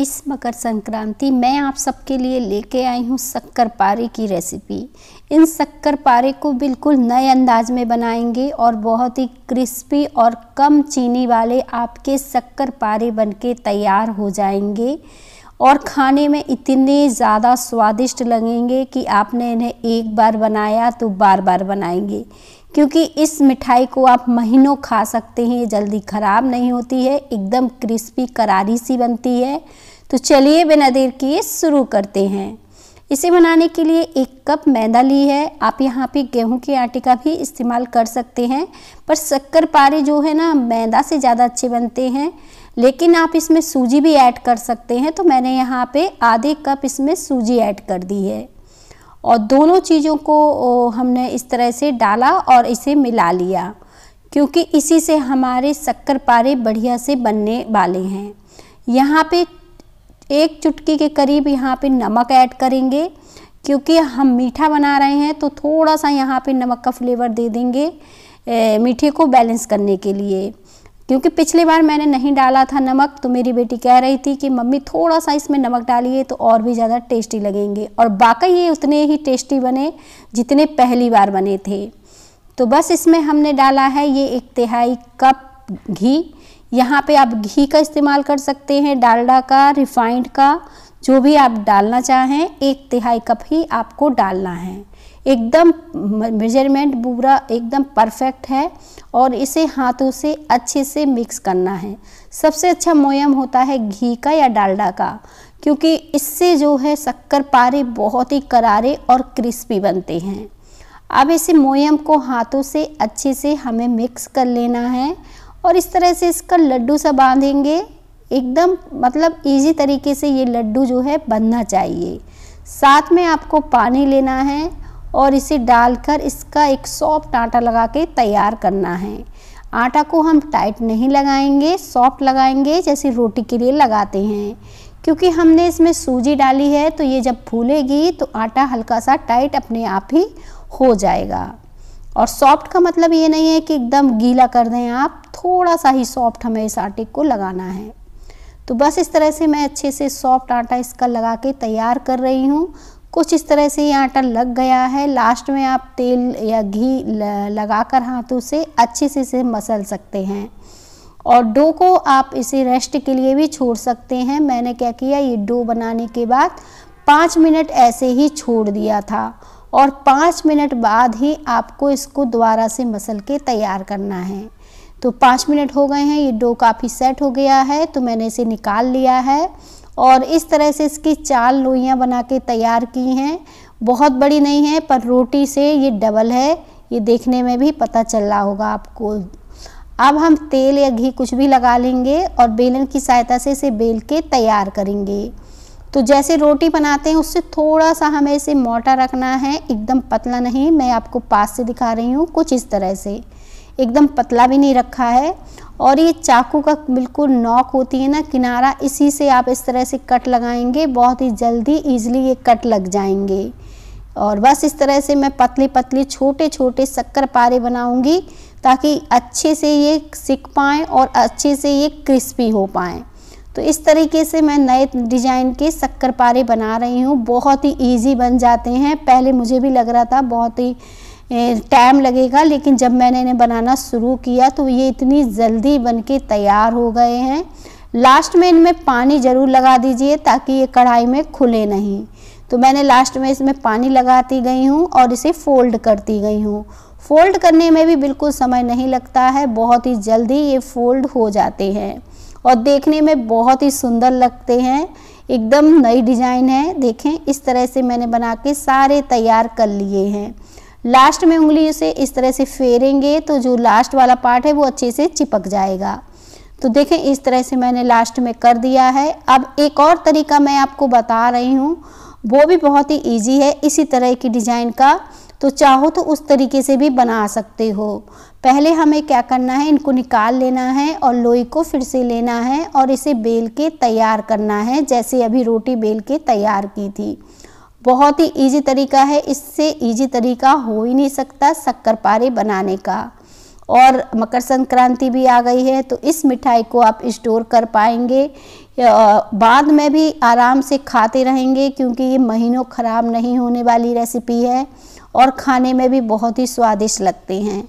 इस मकर संक्रांति मैं आप सबके लिए लेके आई हूँ शक्कर पारे की रेसिपी इन शक्कर पारे को बिल्कुल नए अंदाज में बनाएंगे और बहुत ही क्रिस्पी और कम चीनी वाले आपके शक्कर पारे बनके तैयार हो जाएंगे और खाने में इतने ज़्यादा स्वादिष्ट लगेंगे कि आपने इन्हें एक बार बनाया तो बार बार बनाएंगे क्योंकि इस मिठाई को आप महीनों खा सकते हैं जल्दी ख़राब नहीं होती है एकदम क्रिस्पी करारी सी बनती है तो चलिए बिना देर किए शुरू करते हैं इसे बनाने के लिए एक कप मैदा ली है आप यहाँ पे गेहूं के आटे का भी इस्तेमाल कर सकते हैं पर शक्कर पारे जो है ना मैदा से ज़्यादा अच्छे बनते हैं लेकिन आप इसमें सूजी भी ऐड कर सकते हैं तो मैंने यहाँ पे आधे कप इसमें सूजी ऐड कर दी है और दोनों चीज़ों को हमने इस तरह से डाला और इसे मिला लिया क्योंकि इसी से हमारे शक्कर पारे बढ़िया से बनने वाले हैं यहाँ पे एक चुटकी के करीब यहाँ पे नमक ऐड करेंगे क्योंकि हम मीठा बना रहे हैं तो थोड़ा सा यहाँ पे नमक का फ्लेवर दे देंगे मीठे को बैलेंस करने के लिए क्योंकि पिछली बार मैंने नहीं डाला था नमक तो मेरी बेटी कह रही थी कि मम्मी थोड़ा सा इसमें नमक डालिए तो और भी ज़्यादा टेस्टी लगेंगे और वाकई ये उतने ही टेस्टी बने जितने पहली बार बने थे तो बस इसमें हमने डाला है ये एक तिहाई कप घी यहाँ पे आप घी का इस्तेमाल कर सकते हैं डालडा का रिफाइंड का जो भी आप डालना चाहें एक तिहाई कप ही आपको डालना है एकदम मेजरमेंट पूरा एकदम परफेक्ट है और इसे हाथों से अच्छे से मिक्स करना है सबसे अच्छा मोयम होता है घी का या डालडा का क्योंकि इससे जो है शक्कर पारे बहुत ही करारे और क्रिस्पी बनते हैं अब इसे मोयम को हाथों से अच्छे से हमें मिक्स कर लेना है और इस तरह से इसका लड्डू सा बांधेंगे एकदम मतलब इजी तरीके से ये लड्डू जो है बनना चाहिए साथ में आपको पानी लेना है और इसे डालकर इसका एक सॉफ्ट आटा लगा के तैयार करना है आटा को हम टाइट नहीं लगाएंगे सॉफ्ट लगाएंगे जैसे रोटी के लिए लगाते हैं क्योंकि हमने इसमें सूजी डाली है तो ये जब फूलेगी तो आटा हल्का सा टाइट अपने आप ही हो जाएगा और सॉफ्ट का मतलब ये नहीं है कि एकदम गीला कर दें आप थोड़ा सा ही सॉफ्ट हमें इस आटे को लगाना है तो बस इस तरह से मैं अच्छे से सॉफ्ट आटा इसका लगा के तैयार कर रही हूँ कुछ इस तरह से ये आटा लग गया है लास्ट में आप तेल या घी लगाकर हाथों से अच्छे से इसे मसल सकते हैं और डो को आप इसे रेस्ट के लिए भी छोड़ सकते हैं मैंने क्या किया ये डो बनाने के बाद पाँच मिनट ऐसे ही छोड़ दिया था और पाँच मिनट बाद ही आपको इसको दोबारा से मसल के तैयार करना है तो पाँच मिनट हो गए हैं ये डो काफ़ी सेट हो गया है तो मैंने इसे निकाल लिया है और इस तरह से इसकी चार लोइयाँ बना के तैयार की हैं बहुत बड़ी नहीं है पर रोटी से ये डबल है ये देखने में भी पता चल रहा होगा आपको अब हम तेल या घी कुछ भी लगा लेंगे और बेलन की सहायता से इसे बेल के तैयार करेंगे तो जैसे रोटी बनाते हैं उससे थोड़ा सा हमें इसे मोटा रखना है एकदम पतला नहीं मैं आपको पास से दिखा रही हूँ कुछ इस तरह से एकदम पतला भी नहीं रखा है और ये चाकू का बिल्कुल नॉक होती है ना किनारा इसी से आप इस तरह से कट लगाएंगे बहुत ही जल्दी ईजली ये कट लग जाएंगे और बस इस तरह से मैं पतली पतली छोटे छोटे शक्कर पारे बनाऊंगी ताकि अच्छे से ये सिक पाएँ और अच्छे से ये क्रिस्पी हो पाएँ तो इस तरीके से मैं नए डिजाइन के शक्कर पारे बना रही हूँ बहुत ही इजी बन जाते हैं पहले मुझे भी लग रहा था बहुत ही टाइम लगेगा लेकिन जब मैंने इन्हें बनाना शुरू किया तो ये इतनी जल्दी बन के तैयार हो गए हैं लास्ट में इनमें पानी ज़रूर लगा दीजिए ताकि ये कढ़ाई में खुले नहीं तो मैंने लास्ट में इसमें पानी लगाती गई हूँ और इसे फोल्ड करती गई हूँ फोल्ड करने में भी बिल्कुल समय नहीं लगता है बहुत ही जल्दी ये फोल्ड हो जाते हैं और देखने में बहुत ही सुंदर लगते हैं एकदम नई डिज़ाइन है देखें इस तरह से मैंने बना के सारे तैयार कर लिए हैं लास्ट में उंगली से इस तरह से फेरेंगे तो जो लास्ट वाला पार्ट है वो अच्छे से चिपक जाएगा तो देखें इस तरह से मैंने लास्ट में कर दिया है अब एक और तरीका मैं आपको बता रही हूँ वो भी बहुत ही इजी है इसी तरह की डिज़ाइन का तो चाहो तो उस तरीके से भी बना सकते हो पहले हमें क्या करना है इनको निकाल लेना है और लोई को फिर से लेना है और इसे बेल के तैयार करना है जैसे अभी रोटी बेल के तैयार की थी बहुत ही इजी तरीका है इससे इजी तरीका हो ही नहीं सकता शक्कर पारे बनाने का और मकर संक्रांति भी आ गई है तो इस मिठाई को आप स्टोर कर पाएंगे बाद में भी आराम से खाते रहेंगे क्योंकि ये महीनों ख़राब नहीं होने वाली रेसिपी है और खाने में भी बहुत ही स्वादिष्ट लगते हैं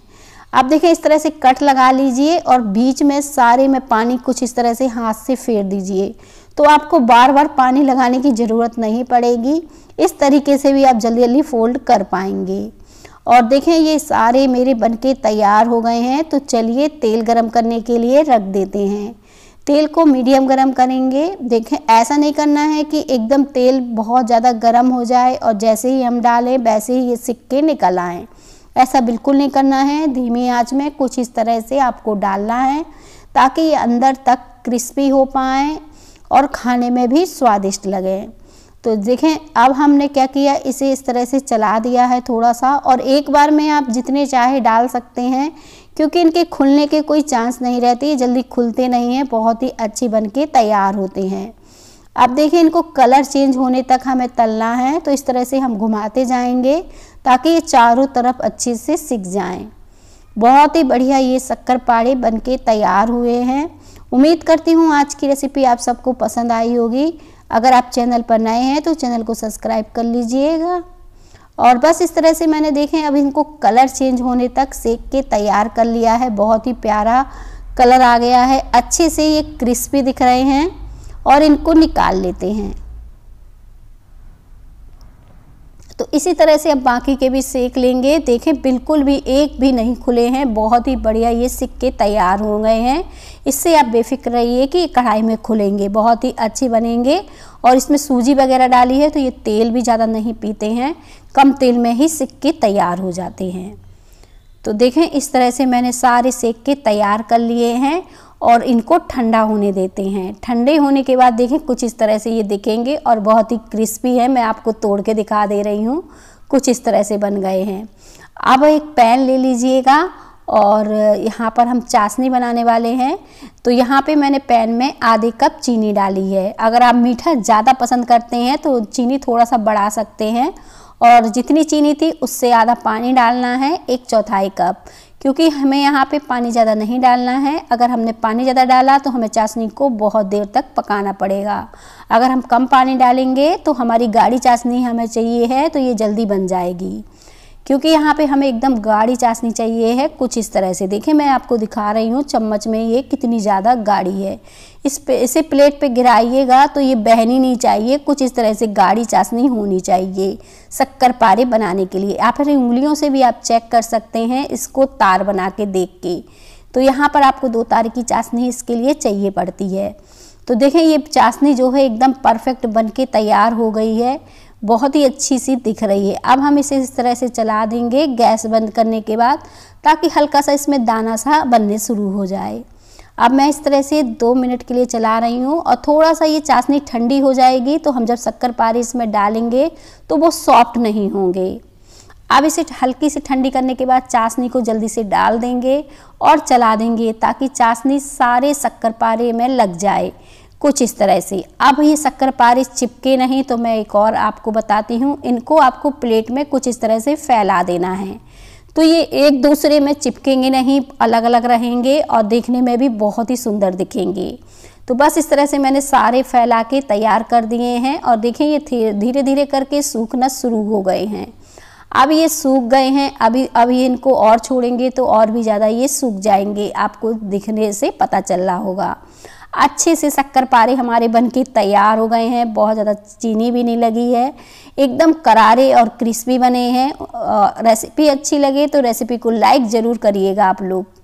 आप देखिए इस तरह से कट लगा लीजिए और बीच में सारे में पानी कुछ इस तरह से हाथ से फेर दीजिए तो आपको बार बार पानी लगाने की ज़रूरत नहीं पड़ेगी इस तरीके से भी आप जल्दी जल्दी फोल्ड कर पाएंगे और देखें ये सारे मेरे बनके तैयार हो गए हैं तो चलिए तेल गरम करने के लिए रख देते हैं तेल को मीडियम गरम करेंगे देखें ऐसा नहीं करना है कि एकदम तेल बहुत ज़्यादा गरम हो जाए और जैसे ही हम डालें वैसे ही ये सिक्के निकल आएँ ऐसा बिल्कुल नहीं करना है धीमी आँच में कुछ इस तरह से आपको डालना है ताकि ये अंदर तक क्रिस्पी हो पाएँ और खाने में भी स्वादिष्ट लगें तो देखें अब हमने क्या किया इसे इस तरह से चला दिया है थोड़ा सा और एक बार में आप जितने चाहे डाल सकते हैं क्योंकि इनके खुलने के कोई चांस नहीं रहती जल्दी खुलते नहीं हैं बहुत ही अच्छी बन के तैयार होते हैं अब देखिए इनको कलर चेंज होने तक हमें तलना है तो इस तरह से हम घुमाते जाएंगे ताकि ये चारों तरफ अच्छे से सिक जाएं बहुत ही बढ़िया ये शक्कर पाड़े बन के तैयार हुए हैं उम्मीद करती हूँ आज की रेसिपी आप सबको पसंद आई होगी अगर आप चैनल पर नए हैं तो चैनल को सब्सक्राइब कर लीजिएगा और बस इस तरह से मैंने देखें अब इनको कलर चेंज होने तक सेक के तैयार कर लिया है बहुत ही प्यारा कलर आ गया है अच्छे से ये क्रिस्पी दिख रहे हैं और इनको निकाल लेते हैं तो इसी तरह से अब बाकी के भी सेक लेंगे देखें बिल्कुल भी एक भी नहीं खुले हैं बहुत ही बढ़िया ये सिक्के तैयार हो गए हैं इससे आप बेफिक्र रहिए कि कढ़ाई में खुलेंगे बहुत ही अच्छे बनेंगे और इसमें सूजी वगैरह डाली है तो ये तेल भी ज़्यादा नहीं पीते हैं कम तेल में ही सिक्के तैयार हो जाते हैं तो देखें इस तरह से मैंने सारे सेक के तैयार कर लिए हैं और इनको ठंडा होने देते हैं ठंडे होने के बाद देखें कुछ इस तरह से ये दिखेंगे और बहुत ही क्रिस्पी है मैं आपको तोड़ के दिखा दे रही हूँ कुछ इस तरह से बन गए हैं अब एक पैन ले लीजिएगा और यहाँ पर हम चाशनी बनाने वाले हैं तो यहाँ पे मैंने पैन में आधे कप चीनी डाली है अगर आप मीठा ज़्यादा पसंद करते हैं तो चीनी थोड़ा सा बढ़ा सकते हैं और जितनी चीनी थी उससे आधा पानी डालना है एक चौथाई कप क्योंकि हमें यहाँ पे पानी ज़्यादा नहीं डालना है अगर हमने पानी ज़्यादा डाला तो हमें चाशनी को बहुत देर तक पकाना पड़ेगा अगर हम कम पानी डालेंगे तो हमारी गाढ़ी चाशनी हमें चाहिए है तो ये जल्दी बन जाएगी क्योंकि यहाँ पे हमें एकदम गाढ़ी चाशनी चाहिए है कुछ इस तरह से देखिए मैं आपको दिखा रही हूँ चम्मच में ये कितनी ज़्यादा गाढ़ी है इस पे इसे प्लेट पे गिराइएगा तो ये बहनी नहीं चाहिए कुछ इस तरह से गाढ़ी चाशनी होनी चाहिए शक्कर पारे बनाने के लिए आप अपनी उंगलियों से भी आप चेक कर सकते हैं इसको तार बना के देख के तो यहाँ पर आपको दो तार की चाशनी इसके लिए चाहिए पड़ती है तो देखें ये चाशनी जो है एकदम परफेक्ट बन के तैयार हो गई है बहुत ही अच्छी सी दिख रही है अब हम इसे इस तरह से चला देंगे गैस बंद करने के बाद ताकि हल्का सा इसमें दाना सा बनने शुरू हो जाए अब मैं इस तरह से दो मिनट के लिए चला रही हूँ और थोड़ा सा ये चाशनी ठंडी हो जाएगी तो हम जब शक्कर पारी इसमें डालेंगे तो वो सॉफ्ट नहीं होंगे अब इसे हल्की से ठंडी करने के बाद चाशनी को जल्दी से डाल देंगे और चला देंगे ताकि चाशनी सारे शक्कर पारे में लग जाए कुछ इस तरह से अब ये शक्कर पारी चिपके नहीं तो मैं एक और आपको बताती हूँ इनको आपको प्लेट में कुछ इस तरह से फैला देना है तो ये एक दूसरे में चिपकेंगे नहीं अलग अलग रहेंगे और देखने में भी बहुत ही सुंदर दिखेंगे तो बस इस तरह से मैंने सारे फैला के तैयार कर दिए हैं और देखें ये धीरे धीरे करके सूखना शुरू हो गए हैं अब ये सूख गए हैं अभी अभी इनको और छोड़ेंगे तो और भी ज़्यादा ये सूख जाएंगे आपको दिखने से पता चल रहा होगा अच्छे से शक्कर पारे हमारे बन के तैयार हो गए हैं बहुत ज़्यादा चीनी भी नहीं लगी है एकदम करारे और क्रिस्पी बने हैं रेसिपी अच्छी लगे तो रेसिपी को लाइक ज़रूर करिएगा आप लोग